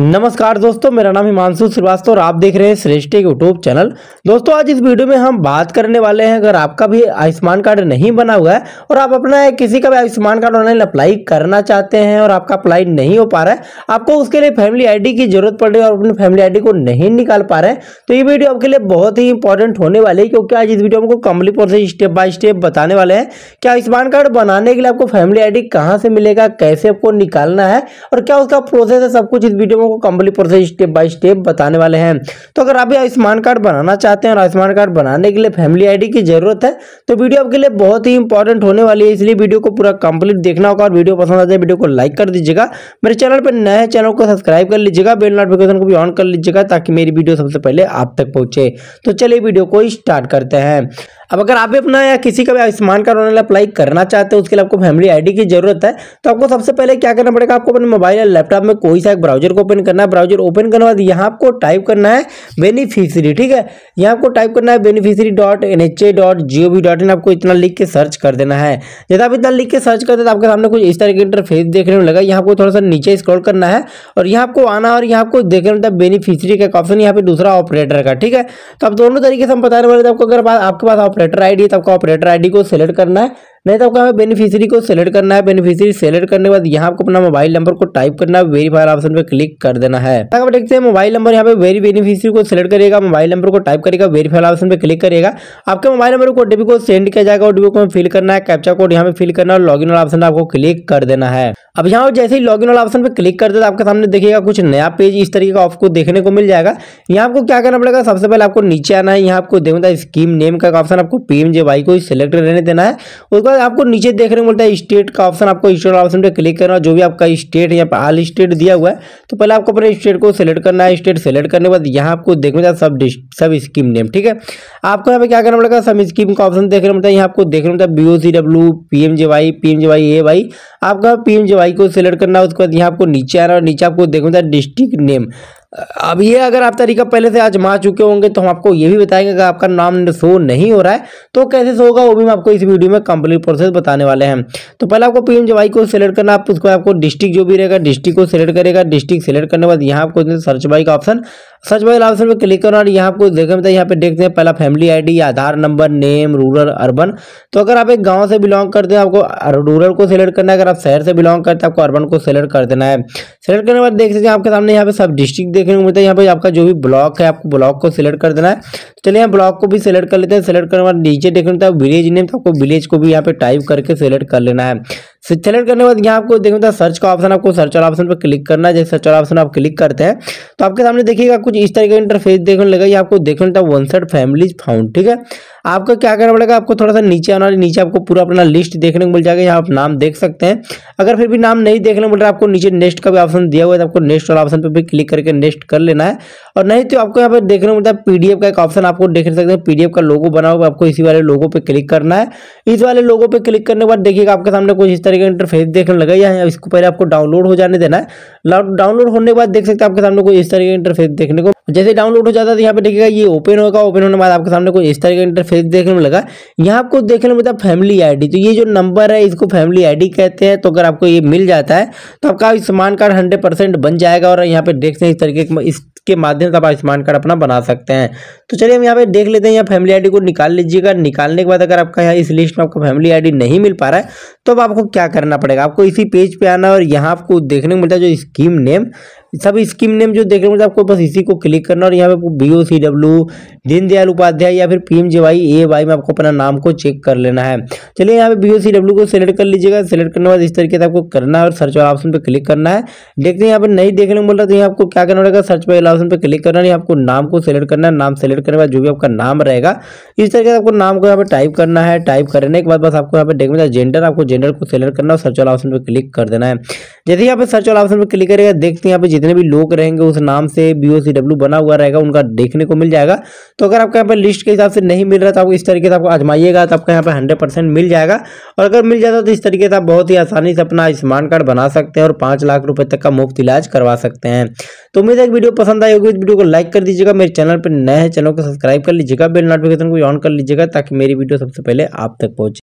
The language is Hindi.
नमस्कार दोस्तों मेरा नाम हिमांशु श्रीवास्तव और आप देख रहे हैं श्रेष्ठ यूट्यूब चैनल दोस्तों आज इस वीडियो में हम बात करने वाले हैं अगर आपका भी आयुष्मान कार्ड नहीं बना हुआ है और आप अपना किसी का भी आयुष्मान कार्ड ऑनलाइन अप्लाई करना चाहते हैं और आपका अप्लाई नहीं हो पा रहा है आपको उसके लिए फैमिली आईडी की जरूरत पड़ रही है और अपनी फैमिली आईडी को नहीं निकाल पा रहे तो ये वीडियो आपके लिए बहुत ही इंपॉर्टेंट होने वाली है क्योंकि आज इस वीडियो हमको complete process step by step बताने वाले हैं कि आयुष्मान कार्ड बनाने के लिए आपको फैमिली आई डी से मिलेगा कैसे आपको निकालना है और क्या उसका प्रोसेस है सब कुछ इस वीडियो लोगों को complete process step by step बताने वाले हैं तो अगर आप आयुष्मान कार्ड बनाना चाहते हैं और आयुष्मान कार्ड बनाने के लिए फैमिली आईडी की जरूरत है तो वीडियो आपके लिए बहुत ही इंपॉर्टेंट होने वाली है इसलिए वीडियो को पूरा कंप्लीट देखना होगा और वीडियो पसंद आ जाए तो वीडियो को लाइक कर दीजिएगा मेरे चैनल पर नए चैनल को सब्सक्राइब कर लीजिएगा बेल नोटिफिकेशन को भी ऑन कर लीजिएगा ताकि मेरी वीडियो सबसे पहले आप तक पहुंचे तो चलिए वीडियो को स्टार्ट करते हैं अब अगर आप भी अपना या किसी का भी आयुष्मान कार्ड ऑनलाइन अप्लाई करना चाहते हो उसके लिए आपको फैमिली आईडी की जरूरत है तो आपको सबसे पहले क्या करना पड़ेगा आपको अपने मोबाइल या लैपटॉप में कोई सा एक ब्राउजर को ओपन करना है ब्राउजर ओपन करने के बाद यहाँ आपको टाइप करना है बेनिफिशरी ठीक है यहाँ आपको टाइप करना है beneficiary dot N H A dot G O V dot in आपको इतना लिख के सर्च कर देना है जैसे आप इतना लिख के सर्च करते तो आपके सामने कुछ इस तरह के इंटरफेस देखने में लगा यहाँ आपको थोड़ा सा नीचे स्क्रॉल करना है और यहाँ आपको आना और यहाँ आपको देखने मिलता है बेनिफिशरी का ऑप्शन यहाँ पे दूसरा ऑपरेटर का ठीक है तो आप दोनों तरीके से हम बताने वाले थे आपको अगर आपके पास ऑपरेटर आईडी है तो आपको ऑपरेटर आईडी को सिलेक्ट करना है नहीं तो आपको यहाँ बेनिफिशियरी को सेलेक्ट करना है बेनिफिशियरी सेलेक्ट करने के बाद यहाँ आपको अपना मोबाइल नंबर को टाइप करना है वेरीफायर ऑप्शन पे क्लिक कर देना है आप देखते हैं मोबाइल नंबर यहाँ पे वेरी बेनिफिशियरी को सेलेक्ट करेगा मोबाइल नंबर को टाइप करेगा वेरीफायर ऑप्शन पर क्लिक करेगा आपके मोबाइल नंबर को ओटीपी को सेंड किया जाएगा ओटीपी को फिल करना है कैप्चा कोड यहाँ पे फिल करना है लॉग इन ऑप्शन आपको क्लिक कर देना है अब यहाँ जैसे ही लॉग इन ऑप्शन पर क्लिक कर देता आपके सामने देखिएगा कुछ नया पेज इस तरीके का आपको देखने को मिल जाएगा यहाँ आपको क्या करना पड़ेगा सबसे पहले आपको नीचे आना है यहाँ आपको देखना स्कीम नेम का ऑप्शन आपको पीएमजे को सिलेक्ट रहने देना है उसके बाद आपको नीचे देखने को मिलता है स्टेट का ऑप्शन आपको स्टेट ऑप्शन पे क्लिक करना जो भी आपका स्टेट यहाँ पर आल स्टेट दिया हुआ है तो पहले आपको अपने स्टेट को सिलेक्ट करना है स्टेट सेलेक्ट करने के बाद यहाँ आपको देखने मिलता है सब सब स्कीम नेम ठीक है आपको यहाँ पे क्या करना पड़ेगा सब स्कीम का ऑप्शन देखने मिलता है यहाँ आपको देखने मिलता है B O C W P M J Y P M J Y A Y आपका पी एम जे वाई को सिलेक्ट करना है उसके बाद यहाँ आपको नीचे आना और नीचे आपको देखने मिलता है डिस्ट्रिक्ट नेम अब ये अगर आप तरीका पहले से आजमा चुके होंगे तो हम आपको ये भी बताएंगे अगर आपका नाम शो नहीं हो रहा है तो कैसे शो होगा वो भी हम आपको इस वीडियो में कंप्लीट प्रोसेस बताने वाले हैं तो पहले आपको पी एम को सिलेक्ट करना आप उसको आपको डिस्ट्रिक्ट जो भी रहेगा डिस्ट्रिक्ट को सिलेक्ट करेगा डिस्ट्रिक्ट सेलेक्ट करने के बाद यहाँ आपको सर्च बाई का ऑप्शन सर्च मोबाइल ऑप्शन पर क्लिक करो और यहाँ आपको देखने मिलता मतलब है यहाँ पे देखते हैं पहला family ID Aadhaar number name rural urban तो अगर आप एक गांव से बिलोंग करते हैं आपको रूरल को सिलेक्ट करना है अगर आप शहर से बिलोंग करते हैं आपको अर्बन को सिलेक्ट कर देना है सिलेक्ट करने के बाद देख सकते हैं आपके सामने यहाँ पे सब डिस्ट्रिक्ट देखने को मिलता है यहाँ पे आपका जो भी ब्लॉक है आपको ब्लॉक को सिलेक्ट कर देना है तो चलिए यहाँ ब्लॉक को भी सिलेक्ट कर लेते हैं सिलेक्ट करने के बाद नीचे देखने मिलता है विलेज नेम तो आपको विलेज को भी यहाँ पे टाइप करके सिलेक्ट कर लेना है फिर सेलेक्ट करने के बाद यहाँ आपको देखिए सर्च का ऑप्शन आपको सर्च वाला ऑप्शन पर क्लिक करना है जैसे सर्च वाला ऑप्शन आप क्लिक करते हैं तो आपके सामने देखिएगा कुछ इस तरह का इंटरफेस देखने लगा ये आपको देखने लगता वन सेट फैमिलीज फाउंड ठीक है आपको क्या करना पड़ेगा आपको थोड़ा सा नीचे आना नीचे आपको पूरा अपना लिस्ट देखने को मिल जाएगा यहाँ आप नाम देख सकते हैं अगर फिर भी नाम नहीं देखने को मिल रहा है आपको नीचे नेक्स्ट का भी ऑप्शन दिया हुआ है तो आपको नेक्स्ट वाला ऑप्शन पर भी क्लिक करके नेक्स्ट कर लेना है और नहीं तो आपको यहाँ पर देखने को मिलता है पीडीएफ का एक ऑप्शन आपको देख सकते हैं पीडीएफ का लोगो बना हुआ आपको इसी वाले लोगो पर क्लिक करना है इस वाले लोगो पर क्लिक करने के बाद देखिएगा आपके सामने कुछ इस तरह का इंटरफेस देखने लगा या इसको पहले आपको डाउनलोड हो जाने देना है डाउनलोड होने के बाद देख सकते हैं आपके सामने कोई इस तरह का इंटरफेस देखने को जैसे डाउनलोड हो जाता है तो यहाँ पे देखिएगा ये ओपन होगा ओपन होने के बाद आपके सामने कोई इस तरह का इंटरफेस फिर देखने में लगा यहाँ आपको देखने में मिलता फैमिली आईडी तो ये जो नंबर है इसको फैमिली आईडी कहते हैं तो अगर आपको ये मिल जाता है तो आपका आयुष्मान कार्ड हंड्रेड परसेंट बन जाएगा और यहाँ पे देख सकते इस तरीके इसके माध्यम से आप आयुष्मान कार्ड अपना बना सकते हैं तो चलिए हम यहाँ पे देख लेते हैं यहाँ फैमिली आई को निकाल लीजिएगा निकालने के बाद अगर आपका यहाँ इस लिस्ट में आपको फैमिली आई नहीं मिल पा रहा है तो अब आपको क्या करना पड़ेगा आपको इसी पेज पर आना और यहाँ आपको देखने को मिलता है जो scheme name sub scheme name जो देख रहे हो आपको बस इसी को क्लिक करना और यहाँ पे B O C W Deendayal Upadhyay या फिर P M J Y A Y में आपको अपना नाम को चेक कर लेना है चलिए यहाँ पे बी ओ सी डब्ल्यू को सिलेक्ट कर लीजिएगा सिलेक्ट करने के बाद इस तरीके से आपको करना है और सर्च वाला ऑप्शन पर क्लिक करना है देखते हैं यहाँ पर नहीं देखने को मिल रहा तो यहाँ आपको क्या करना पड़ेगा सर्च वाला ऑप्शन पर क्लिक करना है आपको नाम को सिलेक्ट करना है नाम सेलेक्ट करने के बाद जो भी आपका नाम रहेगा इस तरीके से आपको नाम को यहाँ पर टाइप करना है टाइप करने के बाद बस आपको यहाँ पर देखने मिलता जेंडर आपको जेंडर को सिलेक्ट करना और सर्च वाला ऑप्शन पर क्लिक कर देना है जैसे यहाँ पे सर्च वाला ऑप्शन पर क्लिक करेगा देखते हैं यहाँ पर जितने भी लोग रहेंगे उस नाम से बी बना हुआ रहेगा उनका देखने को मिल जाएगा तो अगर आपके यहाँ पर लिस्ट के हिसाब से नहीं मिल रहा तो आपको इस तरीके से आपको आजमाइएगा तो आपको यहाँ पर हंड्रेड मिल जाएगा और अगर मिल जाता तो इस तरीके से आप बहुत ही आसानी से अपना आयुष्मान कार्ड बना सकते हैं और पाँच लाख रुपये तक का मुफ्त इलाज करवा सकते हैं तो उम्मीद है वीडियो पसंद आई होगी इस वीडियो को लाइक कर दीजिएगा मेरे चैनल पर नए चैनल को सब्सक्राइब कर लीजिएगा बेल नोटिफिकेशन को ऑन कर लीजिएगा ताकि मेरी वीडियो सबसे पहले आप तक पहुंचे